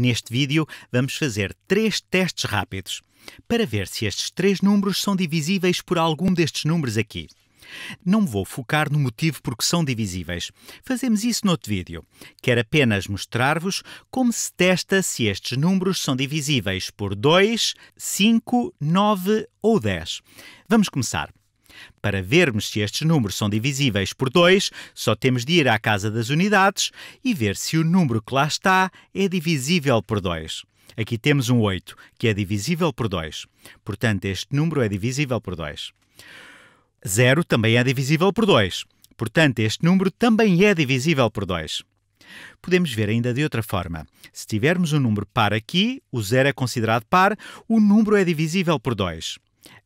Neste vídeo, vamos fazer três testes rápidos para ver se estes três números são divisíveis por algum destes números aqui. Não vou focar no motivo porque são divisíveis. Fazemos isso noutro vídeo. Quero apenas mostrar-vos como se testa se estes números são divisíveis por 2, 5, 9 ou 10. Vamos começar. Para vermos se estes números são divisíveis por 2, só temos de ir à casa das unidades e ver se o número que lá está é divisível por 2. Aqui temos um 8, que é divisível por 2. Portanto, este número é divisível por 2. 0 também é divisível por 2. Portanto, este número também é divisível por 2. Podemos ver ainda de outra forma. Se tivermos um número par aqui, o zero é considerado par, o número é divisível por 2.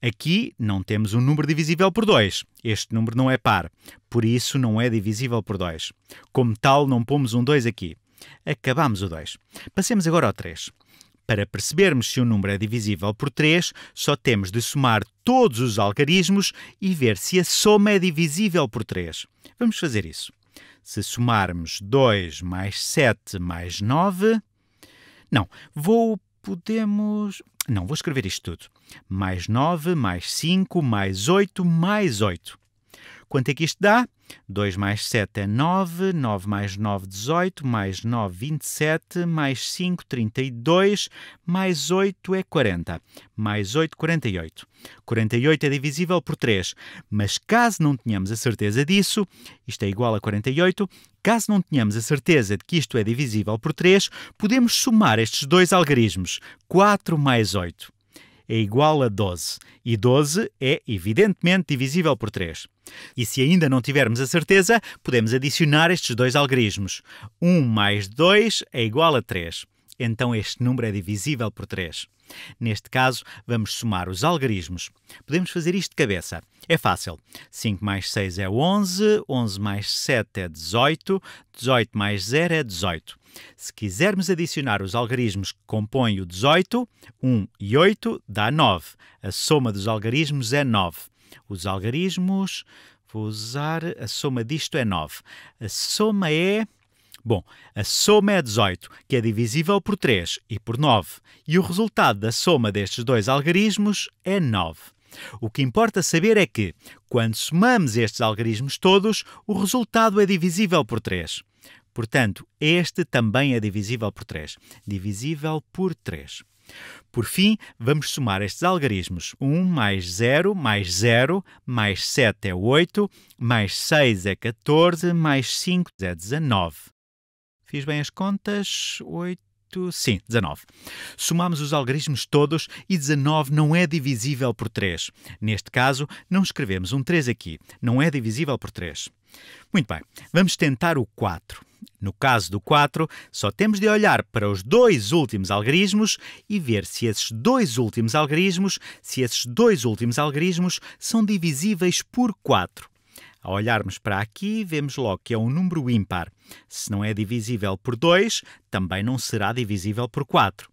Aqui não temos um número divisível por 2. Este número não é par, por isso não é divisível por 2. Como tal, não pomos um 2 aqui. Acabamos o 2. Passemos agora ao 3. Para percebermos se um número é divisível por 3, só temos de somar todos os algarismos e ver se a soma é divisível por 3. Vamos fazer isso. Se somarmos 2 mais 7 mais 9. Não, vou. Podemos. Não, vou escrever isto tudo. Mais 9, mais 5, mais 8, mais 8. Quanto é que isto dá? 2 mais 7 é 9, 9 mais 9, 18, mais 9, 27, mais 5, 32, mais 8 é 40, mais 8, 48. 48 é divisível por 3, mas caso não tenhamos a certeza disso, isto é igual a 48, caso não tenhamos a certeza de que isto é divisível por 3, podemos somar estes dois algarismos, 4 mais 8 é igual a 12 e 12 é evidentemente divisível por 3. E se ainda não tivermos a certeza, podemos adicionar estes dois algarismos. 1 mais 2 é igual a 3. Então este número é divisível por 3. Neste caso, vamos somar os algarismos. Podemos fazer isto de cabeça. É fácil. 5 mais 6 é 11, 11 mais 7 é 18, 18 mais 0 é 18. Se quisermos adicionar os algarismos que compõem o 18, 1 e 8 dá 9. A soma dos algarismos é 9. Os algarismos, vou usar, a soma disto é 9. A soma é Bom, a soma é 18, que é divisível por 3 e por 9, e o resultado da soma destes dois algarismos é 9. O que importa saber é que, quando somamos estes algarismos todos, o resultado é divisível por 3. Portanto, este também é divisível por 3. Divisível por 3. Por fim, vamos somar estes algarismos. 1 mais 0 mais 0 mais 7 é 8, mais 6 é 14, mais 5 é 19. Fiz bem as contas? 8. Sim, 19. Somamos os algarismos todos e 19 não é divisível por 3. Neste caso, não escrevemos um 3 aqui. Não é divisível por 3. Muito bem, vamos tentar o 4. No caso do 4, só temos de olhar para os dois últimos algarismos e ver se esses dois últimos algarismos, se esses dois últimos algarismos são divisíveis por 4. Ao olharmos para aqui, vemos logo que é um número ímpar. Se não é divisível por 2, também não será divisível por 4.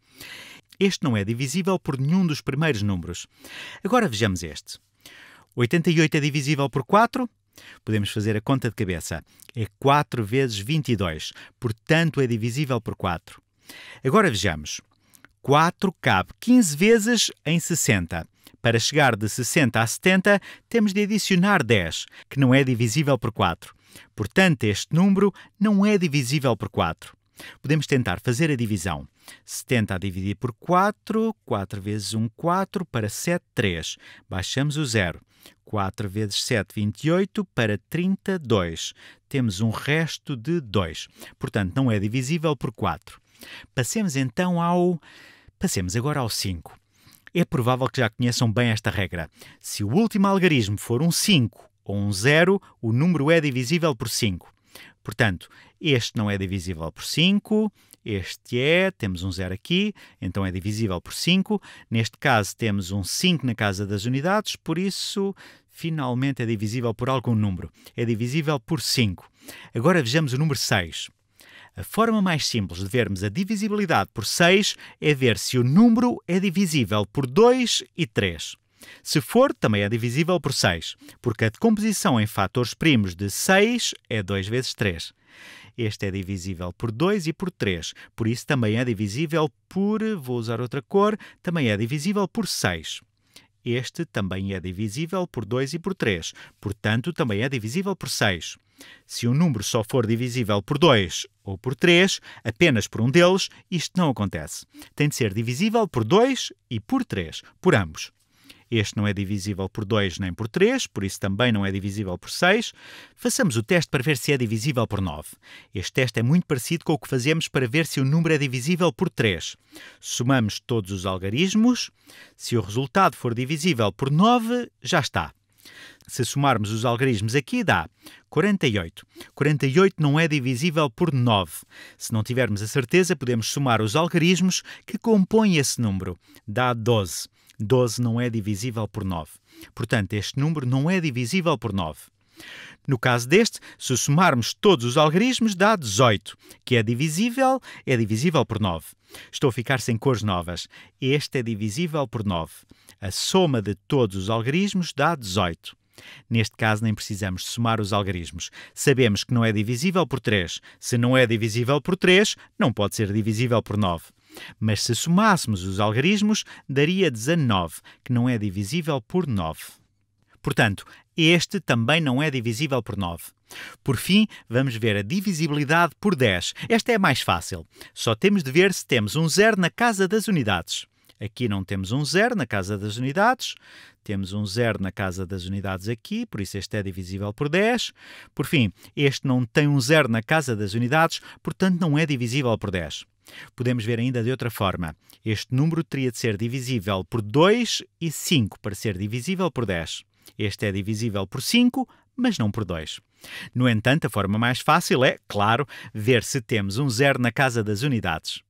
Este não é divisível por nenhum dos primeiros números. Agora vejamos este. 88 é divisível por 4? Podemos fazer a conta de cabeça. É 4 vezes 22, portanto é divisível por 4. Agora vejamos. 4 cabe 15 vezes em 60. Para chegar de 60 a 70, temos de adicionar 10, que não é divisível por 4. Portanto, este número não é divisível por 4. Podemos tentar fazer a divisão. 70 a dividir por 4, 4 vezes 1, 4, para 7, 3. Baixamos o zero. 4 vezes 7, 28, para 32. Temos um resto de 2. Portanto, não é divisível por 4. Passemos então ao... Passemos agora ao 5 é provável que já conheçam bem esta regra. Se o último algarismo for um 5 ou um 0, o número é divisível por 5. Portanto, este não é divisível por 5, este é, temos um 0 aqui, então é divisível por 5. Neste caso, temos um 5 na casa das unidades, por isso, finalmente é divisível por algum número. É divisível por 5. Agora vejamos o número 6. A forma mais simples de vermos a divisibilidade por 6 é ver se o número é divisível por 2 e 3. Se for, também é divisível por 6, porque a decomposição em fatores primos de 6 é 2 vezes 3. Este é divisível por 2 e por 3, por isso também é divisível por, vou usar outra cor, também é divisível por 6. Este também é divisível por 2 e por 3, portanto, também é divisível por 6. Se um número só for divisível por 2 ou por 3, apenas por um deles, isto não acontece. Tem de ser divisível por 2 e por 3, por ambos. Este não é divisível por 2 nem por 3, por isso também não é divisível por 6. Façamos o teste para ver se é divisível por 9. Este teste é muito parecido com o que fazemos para ver se o número é divisível por 3. Somamos todos os algarismos. Se o resultado for divisível por 9, já está. Se somarmos os algarismos aqui dá 48. 48 não é divisível por 9. Se não tivermos a certeza, podemos somar os algarismos que compõem esse número. Dá 12. 12 não é divisível por 9. Portanto, este número não é divisível por 9. No caso deste, se somarmos todos os algarismos, dá 18, que é divisível, é divisível por 9. Estou a ficar sem cores novas. Este é divisível por 9. A soma de todos os algarismos dá 18. Neste caso, nem precisamos somar os algarismos. Sabemos que não é divisível por 3. Se não é divisível por 3, não pode ser divisível por 9. Mas se somássemos os algarismos, daria 19, que não é divisível por 9. Portanto, este também não é divisível por 9. Por fim, vamos ver a divisibilidade por 10. Esta é mais fácil. Só temos de ver se temos um zero na casa das unidades. Aqui não temos um zero na casa das unidades, temos um zero na casa das unidades aqui, por isso este é divisível por 10. Por fim, este não tem um zero na casa das unidades, portanto não é divisível por 10. Podemos ver ainda de outra forma. Este número teria de ser divisível por 2 e 5 para ser divisível por 10. Este é divisível por 5, mas não por 2. No entanto, a forma mais fácil é, claro, ver se temos um zero na casa das unidades.